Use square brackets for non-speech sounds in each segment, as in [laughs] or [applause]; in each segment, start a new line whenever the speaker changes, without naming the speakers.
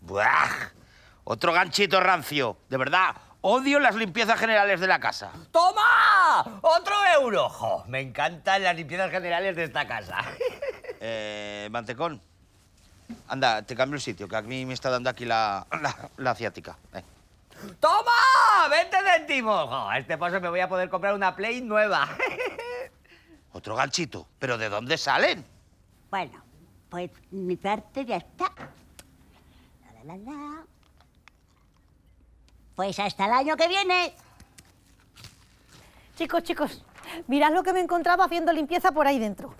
Buah, otro ganchito rancio, de verdad. Odio las limpiezas generales de la casa. ¡Toma! ¡Otro euro! me encantan las limpiezas generales de esta casa. [laughs] Eh, Mantecón, anda, te cambio el sitio, que a mí me está dando aquí la, la, asiática. ¡Toma! ¡20 céntimos! a este paso me voy a poder comprar una Play nueva. [laughs] Otro ganchito. ¿Pero de dónde salen? Bueno, pues mi parte ya está
pues hasta el año que viene. Chicos, chicos, mirad lo que me encontraba haciendo limpieza por ahí dentro.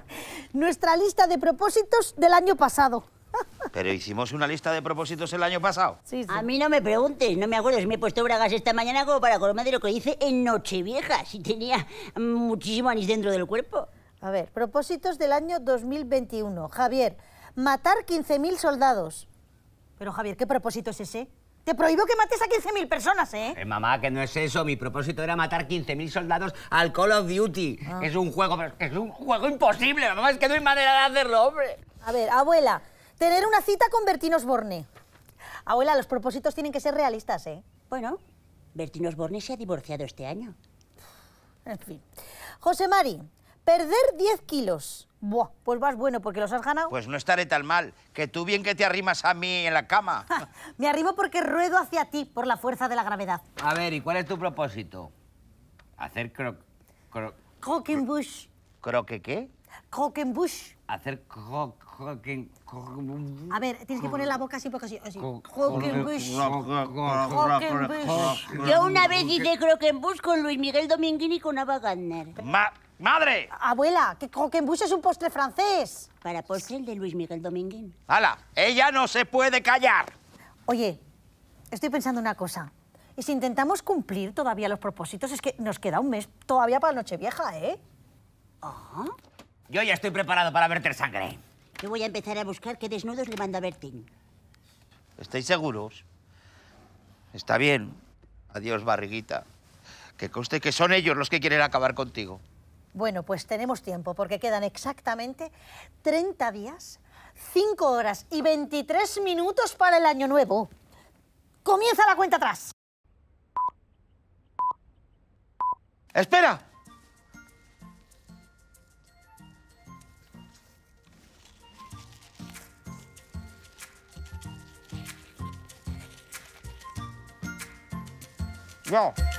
[laughs] Nuestra lista de propósitos del año pasado. [laughs]
Pero hicimos una lista de propósitos el año pasado.
A mí no me preguntes, no me acuerdo si me he puesto bragas esta mañana como para acordarme de lo que hice en Nochevieja, si tenía muchísimo anís dentro del
cuerpo. A ver, propósitos del año 2021. Javier, matar 15.000 soldados. Pero Javier, ¿qué propósito es ese? Te prohíbo que mates a 15.000 personas, ¿eh?
¿eh? Mamá, que no es eso. Mi propósito era matar 15.000 soldados al Call of Duty. Ah. Es un juego, es un juego imposible, mamá. Es que no hay manera de hacerlo,
hombre. A ver, abuela, tener una cita con Bertinos Osborne. Abuela, los propósitos tienen que ser realistas, ¿eh? Bueno,
Bertinos Osborne se ha divorciado este año.
En fin. José Mari, perder 10 kilos pues vas bueno porque los has ganado.
Pues no estaré tan mal, que tú
bien que te arrimas a mí en la cama. [laughs] Me arrimo porque ruedo hacia ti por la fuerza de la gravedad.
A ver, ¿y cuál es tu propósito? Hacer croc... Cro
Croquembush.
¿Croque qué?
Croquembush. Hacer cro...
A
ver, tienes que poner la boca así, porque así. así. Croquembush. Croquembush.
Yo una vez hice
croquembush con Luis Miguel Dominguini y con Ava Gardner. Ma... ¡Madre!
Abuela, que bus es un postre francés.
Para postre el de Luis Miguel Dominguín.
¡Hala! ¡Ella no se puede callar!
Oye, estoy pensando una cosa. Y si intentamos cumplir todavía los propósitos, es que nos queda un mes todavía para Nochevieja, ¿eh?
Ajá. Yo ya estoy preparado para verter sangre.
Yo voy a empezar a buscar qué desnudos le
manda
a Bertín. ¿Estáis seguros? Está bien. Adiós, barriguita. Que conste que son ellos los que quieren acabar contigo.
Bueno, pues tenemos tiempo porque quedan exactamente 30 días, 5 horas y 23 minutos para el año nuevo. Comienza la cuenta atrás.
¡Espera! No.